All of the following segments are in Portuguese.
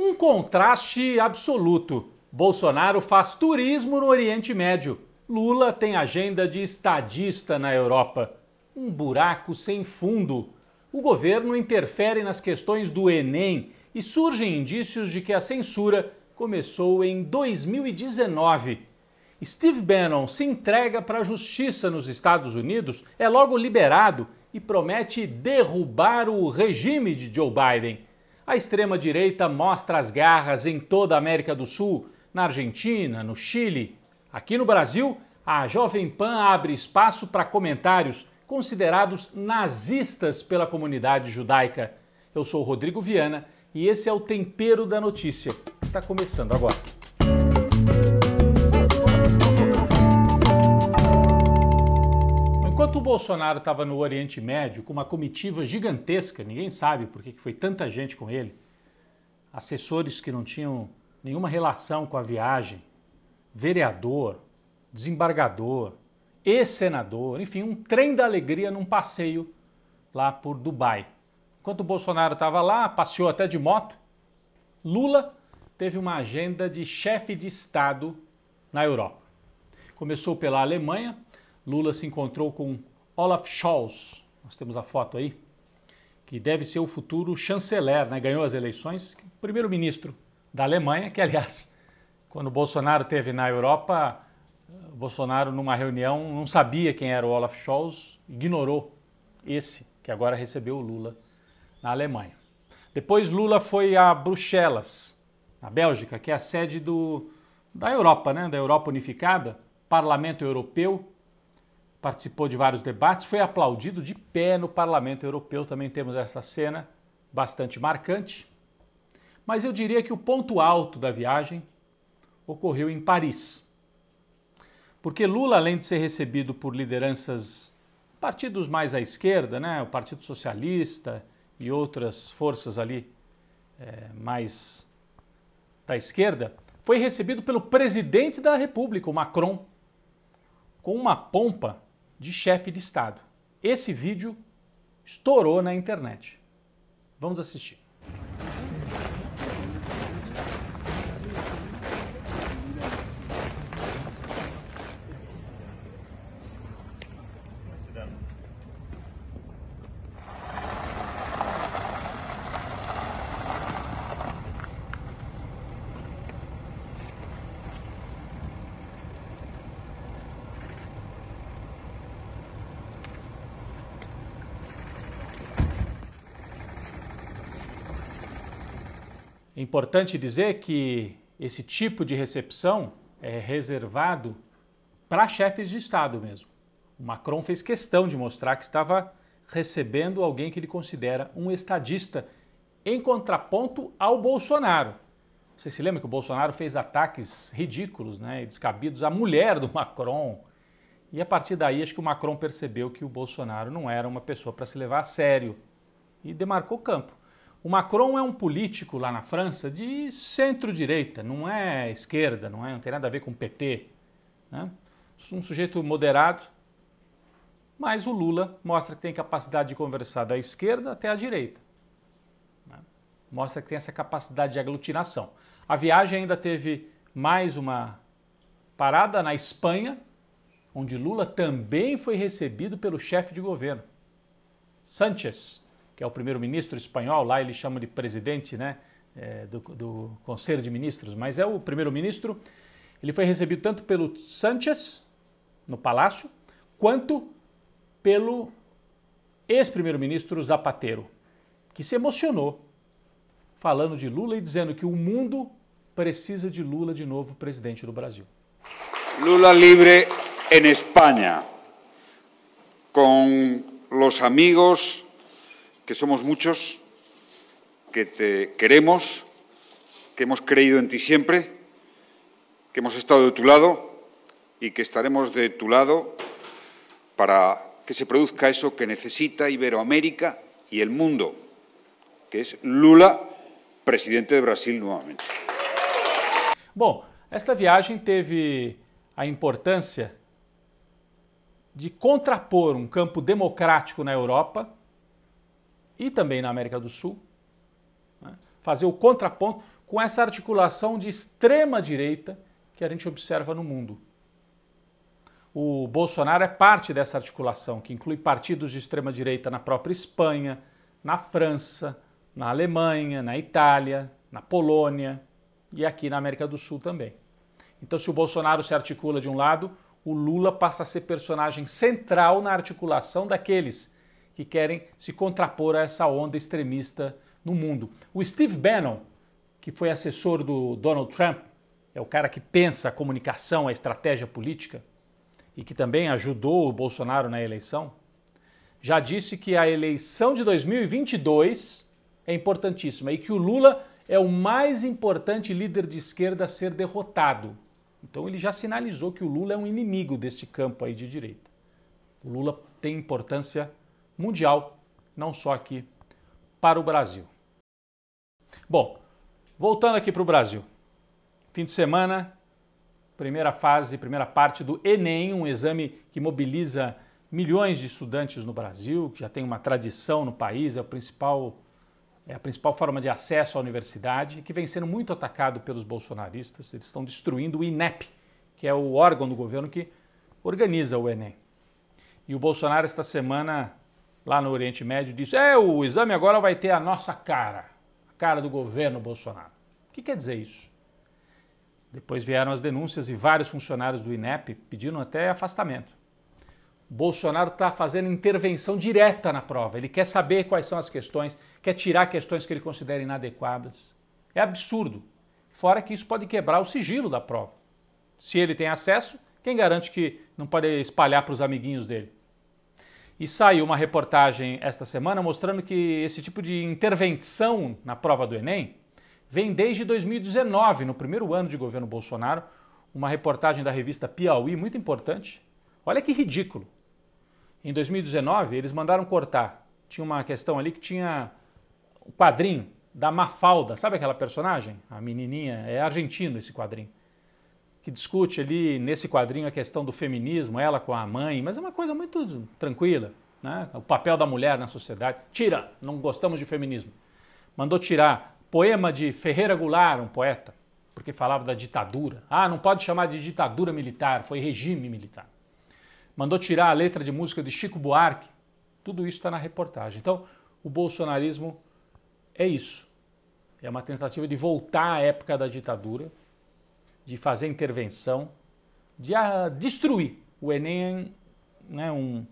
Um contraste absoluto. Bolsonaro faz turismo no Oriente Médio. Lula tem agenda de estadista na Europa. Um buraco sem fundo. O governo interfere nas questões do Enem e surgem indícios de que a censura começou em 2019. Steve Bannon se entrega para a justiça nos Estados Unidos, é logo liberado e promete derrubar o regime de Joe Biden a extrema-direita mostra as garras em toda a América do Sul, na Argentina, no Chile. Aqui no Brasil, a Jovem Pan abre espaço para comentários considerados nazistas pela comunidade judaica. Eu sou Rodrigo Viana e esse é o Tempero da Notícia. Está começando agora. Bolsonaro estava no Oriente Médio com uma comitiva gigantesca, ninguém sabe por que foi tanta gente com ele, assessores que não tinham nenhuma relação com a viagem, vereador, desembargador, ex-senador, enfim, um trem da alegria num passeio lá por Dubai. Enquanto o Bolsonaro estava lá, passeou até de moto, Lula teve uma agenda de chefe de Estado na Europa. Começou pela Alemanha, Lula se encontrou com Olaf Scholz, nós temos a foto aí, que deve ser o futuro chanceler, né? ganhou as eleições, primeiro-ministro da Alemanha, que aliás, quando Bolsonaro teve na Europa, Bolsonaro numa reunião não sabia quem era o Olaf Scholz, ignorou esse que agora recebeu o Lula na Alemanha. Depois Lula foi a Bruxelas, na Bélgica, que é a sede do, da Europa, né? da Europa Unificada, Parlamento Europeu, participou de vários debates, foi aplaudido de pé no Parlamento Europeu. Também temos essa cena bastante marcante. Mas eu diria que o ponto alto da viagem ocorreu em Paris. Porque Lula, além de ser recebido por lideranças partidos mais à esquerda, né, o Partido Socialista e outras forças ali é, mais da esquerda, foi recebido pelo presidente da República, o Macron, com uma pompa de chefe de Estado. Esse vídeo estourou na internet. Vamos assistir. É importante dizer que esse tipo de recepção é reservado para chefes de Estado mesmo. O Macron fez questão de mostrar que estava recebendo alguém que ele considera um estadista, em contraponto ao Bolsonaro. Você se lembra que o Bolsonaro fez ataques ridículos né, e descabidos à mulher do Macron? E a partir daí, acho que o Macron percebeu que o Bolsonaro não era uma pessoa para se levar a sério e demarcou campo. O Macron é um político lá na França de centro-direita, não é esquerda, não, é, não tem nada a ver com o PT. Né? Um sujeito moderado, mas o Lula mostra que tem capacidade de conversar da esquerda até a direita. Né? Mostra que tem essa capacidade de aglutinação. A viagem ainda teve mais uma parada na Espanha, onde Lula também foi recebido pelo chefe de governo, Sanchez que é o primeiro-ministro espanhol, lá ele chama de presidente né, é, do, do Conselho de Ministros, mas é o primeiro-ministro. Ele foi recebido tanto pelo Sánchez no palácio, quanto pelo ex-primeiro-ministro Zapatero, que se emocionou falando de Lula e dizendo que o mundo precisa de Lula de novo presidente do Brasil. Lula livre em Espanha, com os amigos que somos muchos, que te queremos, que hemos creído en ti siempre, que hemos estado de tu lado y que estaremos de tu lado para que se produzca eso que necesita Iberoamérica y el mundo, que es Lula, presidente de Brasil nuevamente. Bom, esta viagem teve a importancia de contrapor un um campo democrático na Europa e também na América do Sul, né? fazer o contraponto com essa articulação de extrema direita que a gente observa no mundo. O Bolsonaro é parte dessa articulação, que inclui partidos de extrema direita na própria Espanha, na França, na Alemanha, na Itália, na Polônia e aqui na América do Sul também. Então, se o Bolsonaro se articula de um lado, o Lula passa a ser personagem central na articulação daqueles que querem se contrapor a essa onda extremista no mundo. O Steve Bannon, que foi assessor do Donald Trump, é o cara que pensa a comunicação, a estratégia política, e que também ajudou o Bolsonaro na eleição, já disse que a eleição de 2022 é importantíssima e que o Lula é o mais importante líder de esquerda a ser derrotado. Então ele já sinalizou que o Lula é um inimigo desse campo aí de direita. O Lula tem importância mundial, não só aqui para o Brasil. Bom, voltando aqui para o Brasil. Fim de semana, primeira fase, primeira parte do Enem, um exame que mobiliza milhões de estudantes no Brasil, que já tem uma tradição no país, é, principal, é a principal forma de acesso à universidade, que vem sendo muito atacado pelos bolsonaristas. Eles estão destruindo o INEP, que é o órgão do governo que organiza o Enem. E o Bolsonaro, esta semana, lá no Oriente Médio disse: é, o exame agora vai ter a nossa cara, a cara do governo Bolsonaro. O que quer dizer isso? Depois vieram as denúncias e vários funcionários do INEP pediram até afastamento. Bolsonaro está fazendo intervenção direta na prova. Ele quer saber quais são as questões, quer tirar questões que ele considera inadequadas. É absurdo. Fora que isso pode quebrar o sigilo da prova. Se ele tem acesso, quem garante que não pode espalhar para os amiguinhos dele? E saiu uma reportagem esta semana mostrando que esse tipo de intervenção na prova do Enem vem desde 2019, no primeiro ano de governo Bolsonaro, uma reportagem da revista Piauí muito importante. Olha que ridículo. Em 2019, eles mandaram cortar. Tinha uma questão ali que tinha o quadrinho da Mafalda, sabe aquela personagem? A menininha, é argentino esse quadrinho que discute ali nesse quadrinho a questão do feminismo, ela com a mãe, mas é uma coisa muito tranquila, né? O papel da mulher na sociedade. Tira, não gostamos de feminismo. Mandou tirar poema de Ferreira Goulart, um poeta, porque falava da ditadura. Ah, não pode chamar de ditadura militar, foi regime militar. Mandou tirar a letra de música de Chico Buarque. Tudo isso está na reportagem. Então, o bolsonarismo é isso. É uma tentativa de voltar à época da ditadura, de fazer intervenção, de ah, destruir o Enem, né, um,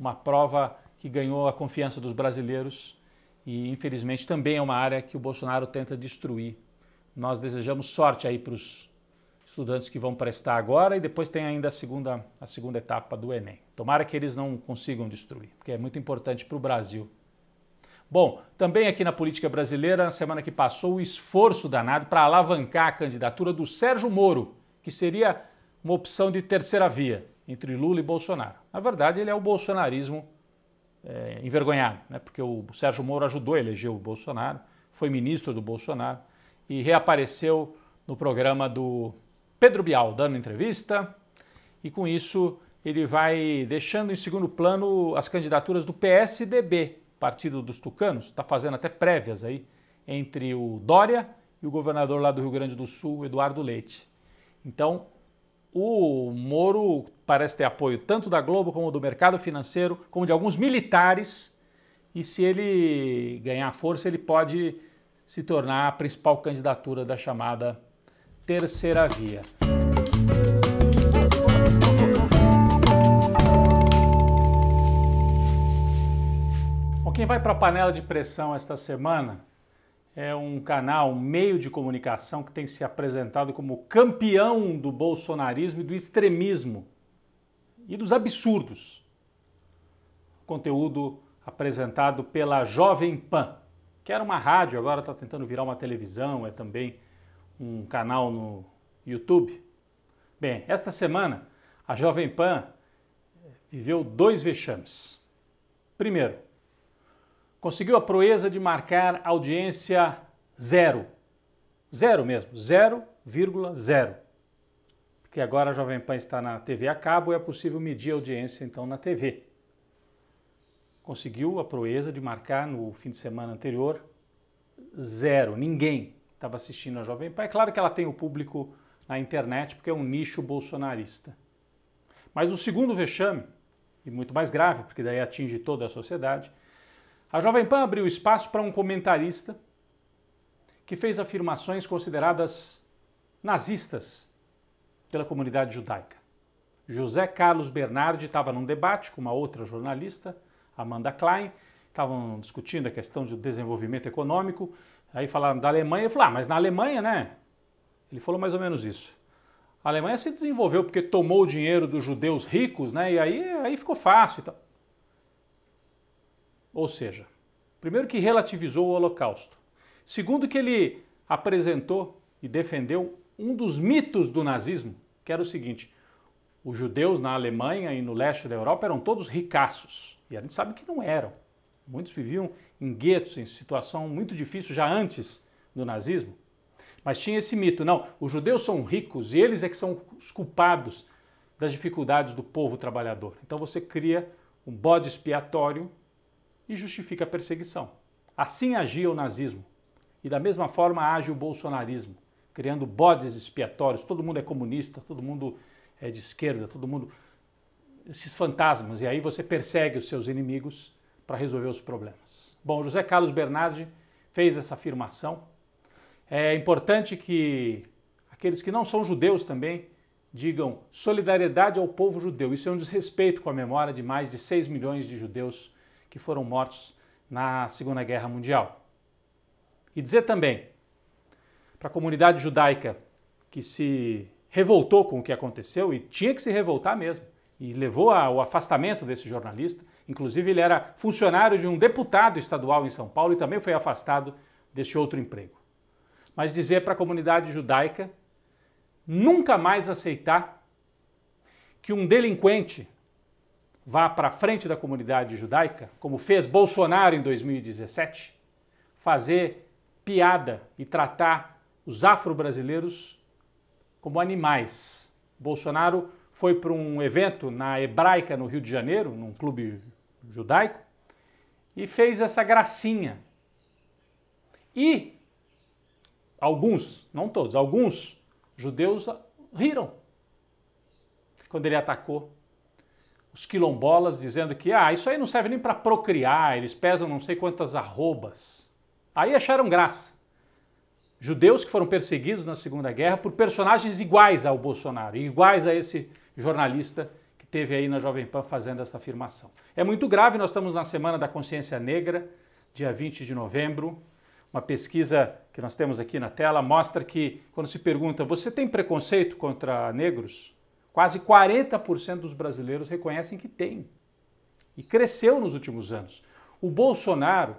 uma prova que ganhou a confiança dos brasileiros e, infelizmente, também é uma área que o Bolsonaro tenta destruir. Nós desejamos sorte aí para os estudantes que vão prestar agora e depois tem ainda a segunda, a segunda etapa do Enem. Tomara que eles não consigam destruir, porque é muito importante para o Brasil Bom, também aqui na política brasileira, na semana que passou, o esforço danado para alavancar a candidatura do Sérgio Moro, que seria uma opção de terceira via entre Lula e Bolsonaro. Na verdade, ele é o bolsonarismo é, envergonhado, né? porque o Sérgio Moro ajudou a eleger o Bolsonaro, foi ministro do Bolsonaro e reapareceu no programa do Pedro Bial, dando entrevista, e com isso ele vai deixando em segundo plano as candidaturas do PSDB, Partido dos Tucanos, está fazendo até prévias aí entre o Dória e o governador lá do Rio Grande do Sul, Eduardo Leite. Então, o Moro parece ter apoio tanto da Globo como do mercado financeiro, como de alguns militares, e se ele ganhar força, ele pode se tornar a principal candidatura da chamada terceira via. quem vai para a panela de pressão esta semana é um canal, um meio de comunicação que tem se apresentado como campeão do bolsonarismo e do extremismo e dos absurdos. Conteúdo apresentado pela Jovem Pan, que era uma rádio, agora está tentando virar uma televisão, é também um canal no YouTube. Bem, esta semana a Jovem Pan viveu dois vexames. Primeiro, conseguiu a proeza de marcar audiência zero. Zero mesmo, 0,0. Porque agora a Jovem Pan está na TV a cabo e é possível medir a audiência então na TV. Conseguiu a proeza de marcar no fim de semana anterior zero, ninguém estava assistindo a Jovem Pan. É claro que ela tem o público na internet porque é um nicho bolsonarista. Mas o segundo vexame, e muito mais grave, porque daí atinge toda a sociedade, a Jovem Pan abriu espaço para um comentarista que fez afirmações consideradas nazistas pela comunidade judaica. José Carlos Bernardi estava num debate com uma outra jornalista, Amanda Klein, estavam discutindo a questão do desenvolvimento econômico, aí falaram da Alemanha, eu falei, ah, mas na Alemanha, né? Ele falou mais ou menos isso. A Alemanha se desenvolveu porque tomou o dinheiro dos judeus ricos, né? E aí, aí ficou fácil e tal. Ou seja, primeiro que relativizou o Holocausto, segundo que ele apresentou e defendeu um dos mitos do nazismo, que era o seguinte: os judeus na Alemanha e no leste da Europa eram todos ricaços, e a gente sabe que não eram. Muitos viviam em guetos, em situação muito difícil já antes do nazismo. Mas tinha esse mito, não, os judeus são ricos e eles é que são os culpados das dificuldades do povo trabalhador. Então você cria um bode expiatório e justifica a perseguição. Assim agia o nazismo. E da mesma forma age o bolsonarismo, criando bodes expiatórios. Todo mundo é comunista, todo mundo é de esquerda, todo mundo. esses fantasmas. E aí você persegue os seus inimigos para resolver os problemas. Bom, José Carlos Bernardi fez essa afirmação. É importante que aqueles que não são judeus também digam solidariedade ao povo judeu. Isso é um desrespeito com a memória de mais de 6 milhões de judeus que foram mortos na Segunda Guerra Mundial. E dizer também para a comunidade judaica que se revoltou com o que aconteceu e tinha que se revoltar mesmo, e levou ao afastamento desse jornalista. Inclusive, ele era funcionário de um deputado estadual em São Paulo e também foi afastado desse outro emprego. Mas dizer para a comunidade judaica nunca mais aceitar que um delinquente vá para frente da comunidade judaica, como fez Bolsonaro em 2017, fazer piada e tratar os afro-brasileiros como animais. Bolsonaro foi para um evento na Hebraica, no Rio de Janeiro, num clube judaico, e fez essa gracinha. E alguns, não todos, alguns judeus riram quando ele atacou os quilombolas dizendo que ah, isso aí não serve nem para procriar, eles pesam não sei quantas arrobas. Aí acharam graça. Judeus que foram perseguidos na Segunda Guerra por personagens iguais ao Bolsonaro, iguais a esse jornalista que teve aí na Jovem Pan fazendo essa afirmação. É muito grave, nós estamos na Semana da Consciência Negra, dia 20 de novembro. Uma pesquisa que nós temos aqui na tela mostra que, quando se pergunta, você tem preconceito contra negros? Quase 40% dos brasileiros reconhecem que tem. E cresceu nos últimos anos. O Bolsonaro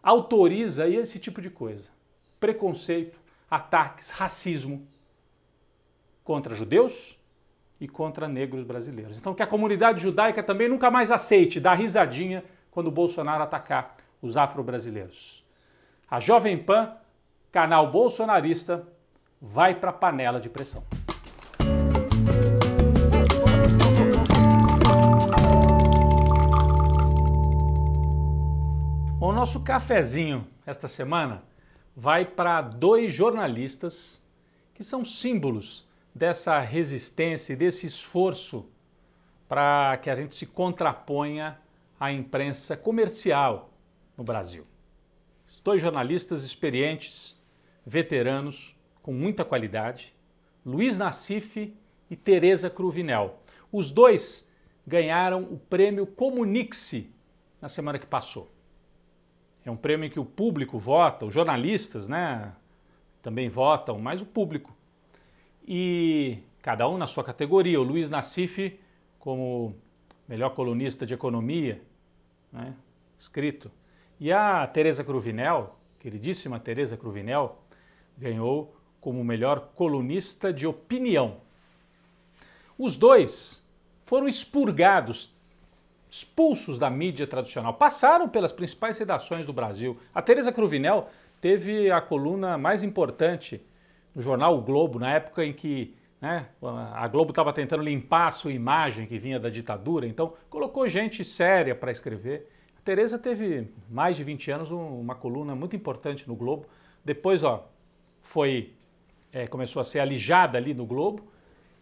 autoriza esse tipo de coisa: preconceito, ataques, racismo contra judeus e contra negros brasileiros. Então, que a comunidade judaica também nunca mais aceite dar risadinha quando o Bolsonaro atacar os afro-brasileiros. A Jovem Pan, canal bolsonarista, vai para a panela de pressão. nosso cafezinho esta semana vai para dois jornalistas que são símbolos dessa resistência e desse esforço para que a gente se contraponha à imprensa comercial no Brasil. Dois jornalistas experientes, veteranos, com muita qualidade, Luiz Nassif e Tereza Cruvinel. Os dois ganharam o prêmio Comunique-se na semana que passou. É um prêmio em que o público vota, os jornalistas, né, também votam, mas o público. E cada um na sua categoria. O Luiz Nassif como melhor colunista de economia, né, escrito. E a Teresa Cruvinel, queridíssima Teresa Cruvinel, ganhou como melhor colunista de opinião. Os dois foram expurgados expulsos da mídia tradicional, passaram pelas principais redações do Brasil. A Tereza Cruvinel teve a coluna mais importante no jornal O Globo, na época em que né, a Globo estava tentando limpar a sua imagem que vinha da ditadura, então colocou gente séria para escrever. A Tereza teve mais de 20 anos uma coluna muito importante no Globo. Depois, ó, foi é, começou a ser alijada ali no Globo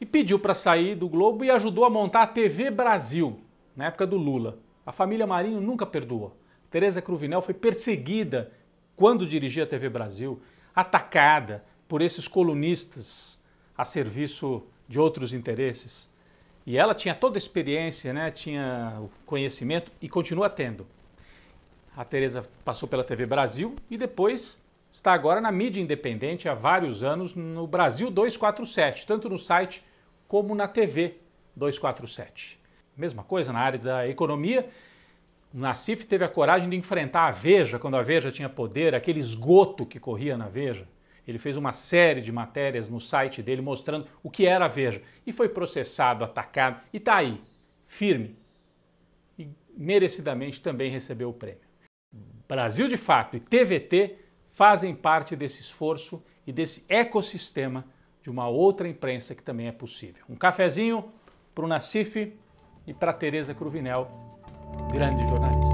e pediu para sair do Globo e ajudou a montar a TV Brasil, na época do Lula. A família Marinho nunca perdoa. Tereza Cruvinel foi perseguida quando dirigia a TV Brasil, atacada por esses colunistas a serviço de outros interesses. E ela tinha toda a experiência, né? tinha o conhecimento e continua tendo. A Tereza passou pela TV Brasil e depois está agora na mídia independente há vários anos no Brasil 247, tanto no site como na TV 247. Mesma coisa na área da economia. O Nassif teve a coragem de enfrentar a Veja, quando a Veja tinha poder, aquele esgoto que corria na Veja. Ele fez uma série de matérias no site dele mostrando o que era a Veja. E foi processado, atacado e está aí, firme. E merecidamente também recebeu o prêmio. Brasil de Fato e TVT fazem parte desse esforço e desse ecossistema de uma outra imprensa que também é possível. Um cafezinho para o Nassif e para Tereza Cruvinel, grande jornalista.